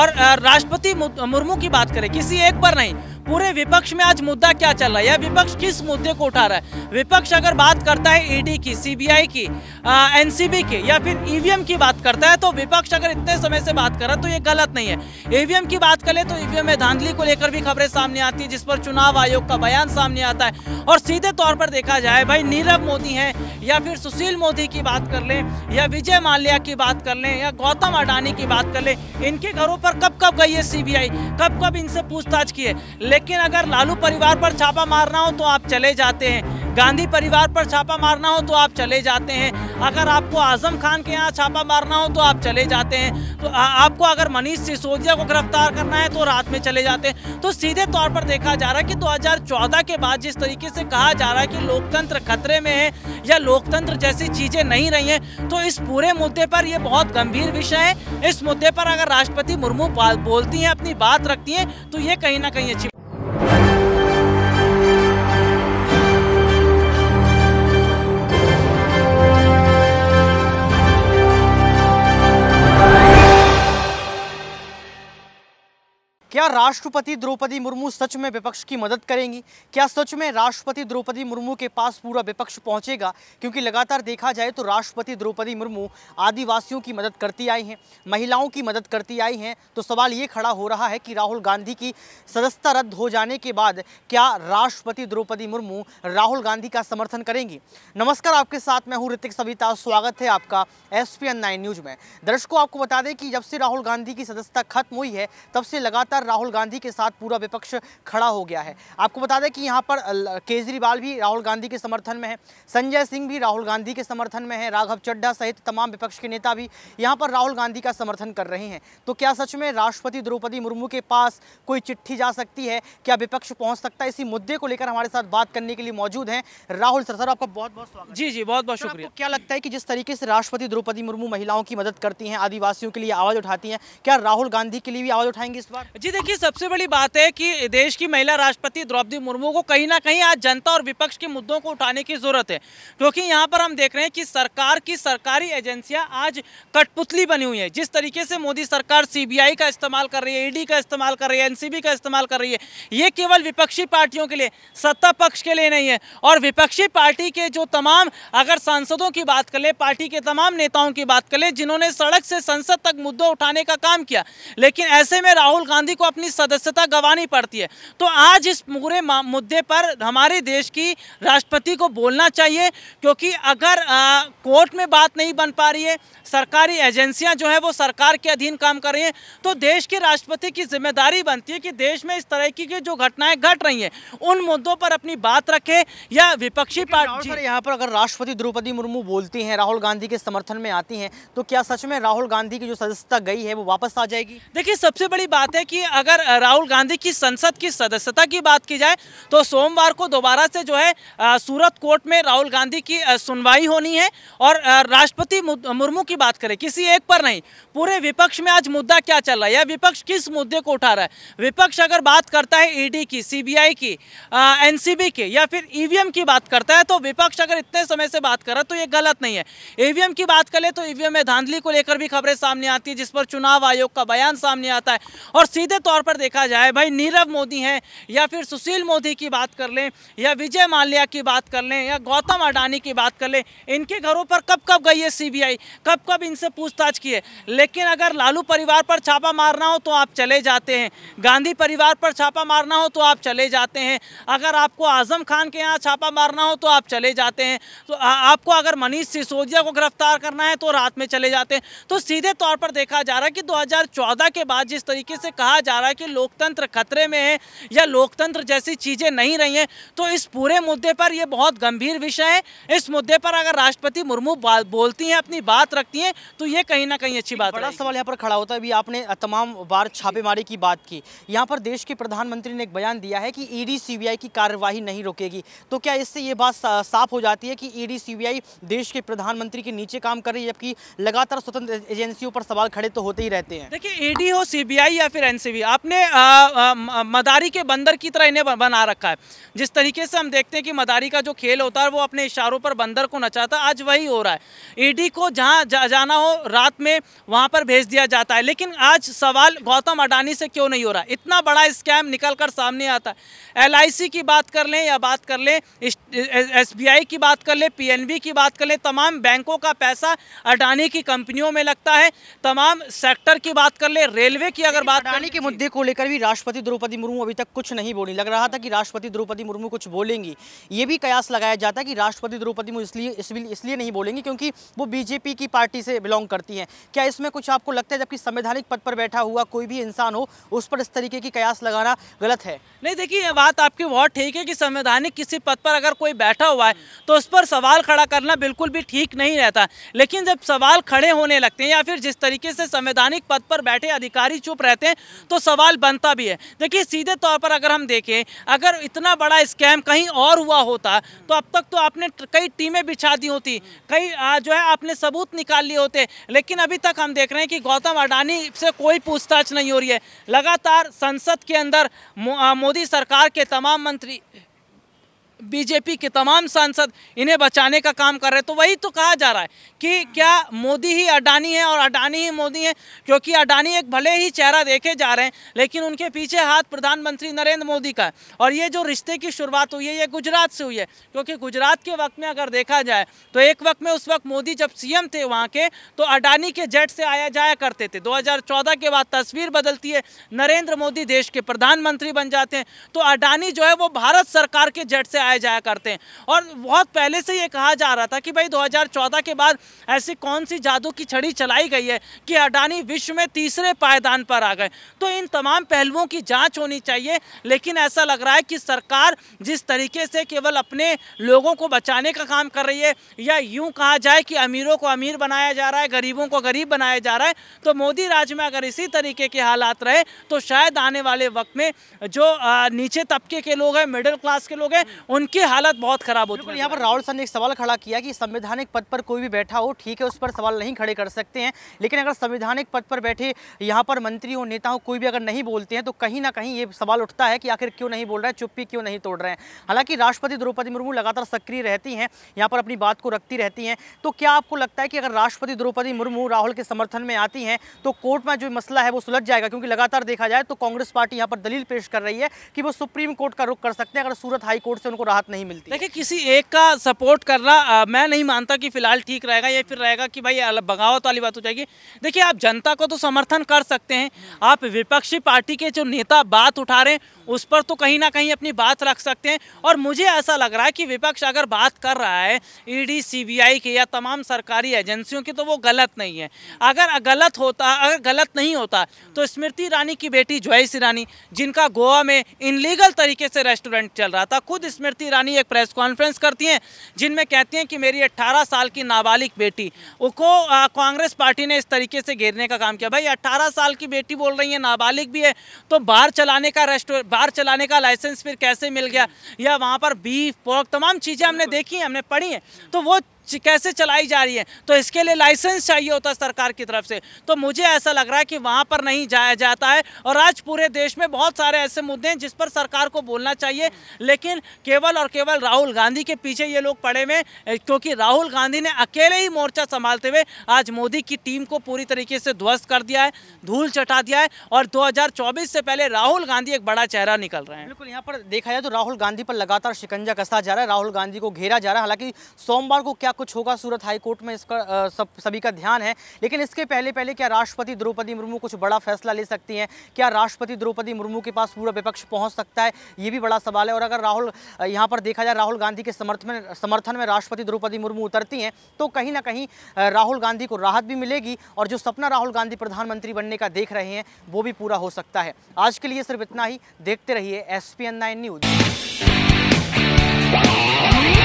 और राष्ट्रपति मुर्मू की बात करें किसी एक पर नहीं पूरे विपक्ष में आज मुद्दा क्या चल रहा है या विपक्ष किस मुद्दे को उठा रहा है विपक्ष अगर बात करता है ईडी e की सीबीआई की एनसीबी की या फिर ईवीएम e की बात करता है तो विपक्ष अगर इतने समय से बात कर रहा है तो ये गलत नहीं है ईवीएम e की बात कर ले तो ईवीएम में धांधली को लेकर भी खबरें सामने आती है जिस पर चुनाव आयोग का बयान सामने आता है और सीधे तौर पर देखा जाए भाई नीरव मोदी है या फिर सुशील मोदी की बात कर लें या विजय माल्या की बात कर लें या गौतम अडानी की बात कर लें इनके घरों पर कब कब गई है सीबीआई कब कब इनसे पूछताछ की है लेकिन अगर लालू परिवार पर छापा मारना हो तो आप चले जाते हैं गांधी परिवार पर छापा मारना हो तो आप चले जाते हैं अगर आपको आजम खान के यहाँ छापा मारना हो तो आप चले जाते हैं तो आ, आपको अगर मनीष सिसोदिया को गिरफ्तार करना है तो रात में चले जाते हैं तो सीधे तौर पर देखा जा रहा है कि 2014 के बाद जिस तरीके से कहा जा रहा है कि लोकतंत्र खतरे में है या लोकतंत्र जैसी चीज़ें नहीं रही हैं तो इस पूरे मुद्दे पर यह बहुत गंभीर विषय है इस मुद्दे पर अगर राष्ट्रपति मुर्मू बोलती हैं अपनी बात रखती हैं तो ये कहीं ना कहीं अच्छी क्या राष्ट्रपति द्रौपदी मुर्मू सच में विपक्ष की मदद करेंगी क्या सच में राष्ट्रपति द्रौपदी मुर्मू के पास पूरा विपक्ष पहुंचेगा क्योंकि लगातार देखा जाए तो राष्ट्रपति द्रौपदी मुर्मू आदिवासियों की मदद करती आई हैं महिलाओं की मदद करती आई हैं तो सवाल ये खड़ा हो रहा है कि राहुल गांधी की सदस्यता रद्द हो जाने के बाद क्या राष्ट्रपति द्रौपदी मुर्मू राहुल गांधी का समर्थन करेंगी नमस्कार आपके साथ मैं हूँ ऋतिक सविता स्वागत है आपका एस पी न्यूज में दर्शकों आपको बता दें कि जब से राहुल गांधी की सदस्यता खत्म हुई है तब से लगातार राहुल गांधी के साथ पूरा विपक्ष खड़ा हो गया है आपको बता दें कि यहाँ पर केजरीवाल भी राहुल गांधी के समर्थन में है संजय सिंह भी राहुल गांधी के समर्थन में है राघव चड्ढा सहित तमाम विपक्ष के नेता भी यहाँ पर राहुल गांधी का समर्थन कर रहे हैं तो क्या सच में राष्ट्रपति द्रौपदी मुर्मू के पास कोई चिट्ठी जा सकती है क्या विपक्ष पहुँच सकता है इसी मुद्दे को लेकर हमारे साथ बात करने के लिए मौजूद हैं राहुल सर सर आपका बहुत बहुत स्वागत जी जी बहुत बहुत शुक्रिया क्या लगता है कि जिस तरीके से राष्ट्रपति द्रौपदी मुर्मू महिलाओं की मदद करती हैं आदिवासियों के लिए आवाज़ उठाती हैं क्या राहुल गांधी के लिए भी आवाज़ उठाएंगे इस बार जी देखिए सबसे बड़ी बात है कि देश की महिला राष्ट्रपति द्रौपदी मुर्मू को कहीं ना कहीं आज जनता और विपक्ष के मुद्दों को उठाने की ज़रूरत है क्योंकि यहाँ पर हम देख रहे हैं कि सरकार की सरकारी एजेंसियां आज कठपुतली बनी हुई है जिस तरीके से मोदी सरकार सीबीआई का इस्तेमाल कर रही है ईडी e का इस्तेमाल कर रही है एनसीबी का इस्तेमाल कर रही है ये केवल विपक्षी पार्टियों के लिए सत्ता पक्ष के लिए नहीं है और विपक्षी पार्टी के जो तमाम अगर सांसदों की बात कर ले पार्टी के तमाम नेताओं की बात कर ले जिन्होंने सड़क से संसद तक मुद्दों उठाने का काम किया लेकिन ऐसे में राहुल गांधी को अपनी सदस्यता गंवानी पड़ती है तो आज इस पूरे मुद्दे पर हमारे देश की राष्ट्रपति को बोलना चाहिए क्योंकि अगर आ, कोर्ट में बात नहीं बन पा रही है सरकारी एजेंसियां जो है वो सरकार के अधीन काम कर रही हैं तो देश के राष्ट्रपति की जिम्मेदारी बनती है कि देश में इस तरह की जो घटनाएं घट गट रही हैं उन मुद्दों पर अपनी बात रखे या विपक्षी पार्टी यहाँ पर अगर राष्ट्रपति द्रौपदी मुर्मू बोलती हैं राहुल गांधी के समर्थन में आती हैं तो क्या सच में राहुल गांधी की जो सदस्यता गई है वो वापस आ जाएगी देखिए सबसे बड़ी बात है कि अगर राहुल गांधी की संसद की सदस्यता की बात की जाए तो सोमवार को दोबारा से जो है सूरत कोर्ट में राहुल गांधी की सुनवाई होनी है और राष्ट्रपति मुर्मू की बात करें किसी एक पर नहीं पूरे विपक्ष में आज मुद्दा क्या चल रहा है या विपक्ष किस मुद्दे को उठा रहा है विपक्ष अगर बात करता है ईडी की सीबीआई की एनसीबी की या फिर ईवीएम की बात करता है तो विपक्ष अगर इतने समय से बात कर रहा तो ये गलत नहीं है ईवीएम की बात करें तो ईवीएम में धांधली को लेकर भी खबरें सामने आती है जिस पर चुनाव आयोग का बयान सामने आता है और सीधे तो तौर पर देखा जाए भाई नीरव मोदी हैं या फिर सुशील मोदी की बात कर लें या विजय माल्या की बात कर लें या गौतम अडानी की बात कर लें इनके घरों पर कब कब गई है सीबीआई कब कब इनसे पूछताछ की है लेकिन अगर लालू परिवार पर छापा मारना हो तो आप चले जाते हैं गांधी परिवार पर छापा मारना हो तो आप चले जाते हैं अगर आपको आजम खान के यहाँ छापा मारना हो तो आप चले जाते हैं तो आपको अगर मनीष सिसोदिया को गिरफ्तार करना है तो रात में चले जाते हैं तो सीधे तौर पर देखा जा रहा है कि दो के बाद जिस तरीके से कहा जा रहा है कि लोकतंत्र खतरे में है या लोकतंत्र जैसी चीज़ें नहीं रही हैं तो इस पूरे मुद्दे पर यह बहुत गंभीर विषय है इस मुद्दे पर अगर राष्ट्रपति मुर्मू बोलती हैं अपनी बात रखती हैं तो ये कहीं ना कहीं अच्छी बात बड़ा सवाल यहाँ पर खड़ा होता है अभी आपने तमाम बार छापेमारी की बात की यहाँ पर देश के प्रधानमंत्री ने एक बयान दिया है कि ईडी सीबीआई की कार्यवाही नहीं रोकेगी तो क्या इससे ये बात साफ हो जाती है कि ईडी सीबीआई देश के प्रधानमंत्री के नीचे काम कर रही है जबकि लगातार स्वतंत्र एजेंसियों पर सवाल खड़े तो होते ही रहते हैं देखिए ईडी हो सीबीआई या फिर एनसीबी आपने आ, आ, मदारी के बंदर की तरह इन्हें बना रखा है जिस तरीके से हम देखते हैं कि मदारी का जो खेल होता है वो अपने इशारों पर बंदर को नचाता है आज वही हो रहा है ईडी को जहाँ जा, जाना हो रात में वहाँ पर भेज दिया जाता है लेकिन आज सवाल गौतम अडानी से क्यों नहीं हो रहा इतना बड़ा स्कैम निकल कर सामने आता है एल की बात कर लें या बात कर लें एस की बात कर लें पी की बात कर लें तमाम बैंकों का पैसा अडानी की कंपनियों में लगता है तमाम सेक्टर की बात कर लें रेलवे की अगर बात अडानी के मुद्दे मुद्दे को लेकर भी राष्ट्रपति द्रौपदी मुर्मू अभी तक कुछ नहीं बोली लग रहा था कि राष्ट्रपति द्रौपदी मुर्मू कुछ बोलेंगी ये भी कयास लगाया जाता है कि राष्ट्रपति द्रौपदी मुर्मू इसलिए इसलिए इसलिए नहीं बोलेंगी क्योंकि वो बीजेपी की पार्टी से बिलोंग करती हैं क्या इसमें कुछ आपको लगता है जबकि संवैधानिक पद पर बैठा हुआ कोई भी इंसान हो उस पर इस तरीके की कयास लगाना गलत है नहीं देखिए यह बात आपकी बहुत ठीक है कि संवैधानिक किसी पद पर अगर कोई बैठा हुआ है तो उस पर सवाल खड़ा करना बिल्कुल भी ठीक नहीं रहता लेकिन जब सवाल खड़े होने लगते हैं या फिर जिस तरीके से संवैधानिक पद पर बैठे अधिकारी चुप रहते हैं तो सवाल बनता भी है देखिए सीधे तौर पर अगर हम देखें अगर इतना बड़ा स्कैम कहीं और हुआ होता तो अब तक तो आपने कई टीमें बिछा दी होती कई जो है आपने सबूत निकाल लिए होते लेकिन अभी तक हम देख रहे हैं कि गौतम अडानी से कोई पूछताछ नहीं हो रही है लगातार संसद के अंदर मोदी सरकार के तमाम मंत्री बीजेपी के तमाम सांसद इन्हें बचाने का काम कर रहे हैं तो वही तो कहा जा रहा है कि क्या मोदी ही अडानी है और अडानी ही मोदी है क्योंकि अडानी एक भले ही चेहरा देखे जा रहे हैं लेकिन उनके पीछे हाथ प्रधानमंत्री नरेंद्र मोदी का है और ये जो रिश्ते की शुरुआत हुई है ये गुजरात से हुई है क्योंकि गुजरात के वक्त में अगर देखा जाए तो एक वक्त में उस वक्त मोदी जब सी थे वहाँ के तो अडानी के जेट से आया जाया करते थे दो के बाद तस्वीर बदलती है नरेंद्र मोदी देश के प्रधानमंत्री बन जाते हैं तो अडानी जो है वो भारत सरकार के जेट से आया लगाए जाया करते हैं और बहुत पहले से ये कहा जा रहा था कि भाई 2014 के बाद ऐसी कौन सी जादू की छड़ी चलाई गई है कि अडानी विश्व में तीसरे पायदान पर आ गए तो इन तमाम पहलुओं की जाँच होनी चाहिए लेकिन ऐसा लग रहा है कि सरकार जिस तरीके से केवल अपने लोगों को बचाने का काम कर रही है या यूँ कहा जाए कि अमीरों को अमीर बनाया जा रहा है गरीबों को गरीब बनाया जा रहा है तो मोदी राज में अगर इसी तरीके के हालात रहे तो शायद आने वाले वक्त में जो नीचे तबके के लोग हैं मिडिल क्लास के लोग हैं उन उनकी हालत बहुत खराब होती है यहाँ पर राहुल सर ने एक सवाल खड़ा किया कि संवैधानिक पद पर कोई भी बैठा हो ठीक है उस पर सवाल नहीं खड़े कर सकते हैं लेकिन अगर संवैधानिक पद पर बैठे यहाँ पर मंत्रियों हो कोई भी अगर नहीं बोलते हैं तो कहीं ना कहीं ये सवाल उठता है कि आखिर क्यों नहीं बोल रहे हैं चुप्पी क्यों नहीं तोड़ रहे हैं हालांकि राष्ट्रपति द्रौपदी मुर्मू लगातार सक्रिय रहती हैं यहाँ पर अपनी बात को रखती रहती हैं तो क्या आपको लगता है कि अगर राष्ट्रपति द्रौपदी मुर्मू राहुल के समर्थन में आती हैं तो कोर्ट में जो मसला है वो सुलझ जाएगा क्योंकि लगातार देखा जाए तो कांग्रेस पार्टी यहाँ पर दलील पेश कर रही है कि वो सुप्रीम कोर्ट का रुख कर सकते हैं अगर सूरत हाईकोर्ट से उनको को राहत नहीं मिलती देखिए किसी एक का सपोर्ट करना आ, मैं नहीं मानता कि फिलहाल ठीक रहेगा या फिर रहेगा कि भाई बगावत वाली बात हो जाएगी देखिए आप जनता को तो समर्थन कर सकते हैं आप विपक्षी पार्टी के जो नेता बात उठा रहे हैं उस पर तो कहीं ना कहीं अपनी बात रख सकते हैं और मुझे ऐसा लग रहा है कि विपक्ष अगर बात कर रहा है ईडी सीबीआई की या तमाम सरकारी एजेंसियों की तो वो गलत नहीं है अगर गलत होता अगर गलत नहीं होता तो स्मृति ईरानी की बेटी ज्वाइस ईरानी जिनका गोवा में इनलीगल तरीके से रेस्टोरेंट चल रहा था खुद स्मृति स्मृति ईरानी एक प्रेस कॉन्फ्रेंस करती हैं जिनमें कहती हैं कि मेरी 18 साल की नाबालिग बेटी उसको कांग्रेस पार्टी ने इस तरीके से घेरने का काम किया भाई 18 साल की बेटी बोल रही है नाबालिग भी है तो बार चलाने का रेस्टोरेंट बार चलाने का लाइसेंस फिर कैसे मिल गया या वहाँ पर बीफ पॉक तमाम चीज़ें हमने देखी हैं हमने पढ़ी हैं तो वो कैसे चलाई जा रही है तो इसके लिए लाइसेंस चाहिए होता है सरकार की तरफ से तो मुझे ऐसा लग रहा है कि वहाँ पर नहीं जाया जाता है और आज पूरे देश में बहुत सारे ऐसे मुद्दे हैं जिस पर सरकार को बोलना चाहिए लेकिन केवल और केवल राहुल गांधी के पीछे ये लोग पड़े हुए क्योंकि राहुल गांधी ने अकेले ही मोर्चा संभालते हुए आज मोदी की टीम को पूरी तरीके से ध्वस्त कर दिया है धूल चटा दिया है और 2024 से पहले राहुल गांधी एक बड़ा चेहरा निकल रहे हैं बिल्कुल यहाँ पर देखा जाए तो राहुल गांधी पर लगातार शिकंजा कसा जा रहा है राहुल गांधी को घेरा जा रहा है हालांकि सोमवार को क्या कुछ होगा सूरत हाई कोर्ट में इसका सब सभी का ध्यान है लेकिन इसके पहले पहले क्या राष्ट्रपति द्रौपदी मुर्मू कुछ बड़ा फैसला ले सकती हैं क्या राष्ट्रपति द्रौपदी मुर्मू के पास पूरा विपक्ष पहुँच सकता है ये भी बड़ा सवाल है और अगर राहुल यहाँ पर देखा जाए राहुल गांधी के समर्थन में समर्थन में राष्ट्रपति द्रौपदी मुर्मू उतरती हैं तो कहीं ना कहीं राहुल गांधी को राहत भी मिलेगी और जो सपना राहुल गांधी प्रधानमंत्री बनने का देख रहे हैं वो भी पूरा हो सकता है आज के लिए सिर्फ इतना ही देखते रहिए एस पी एन न्यूज़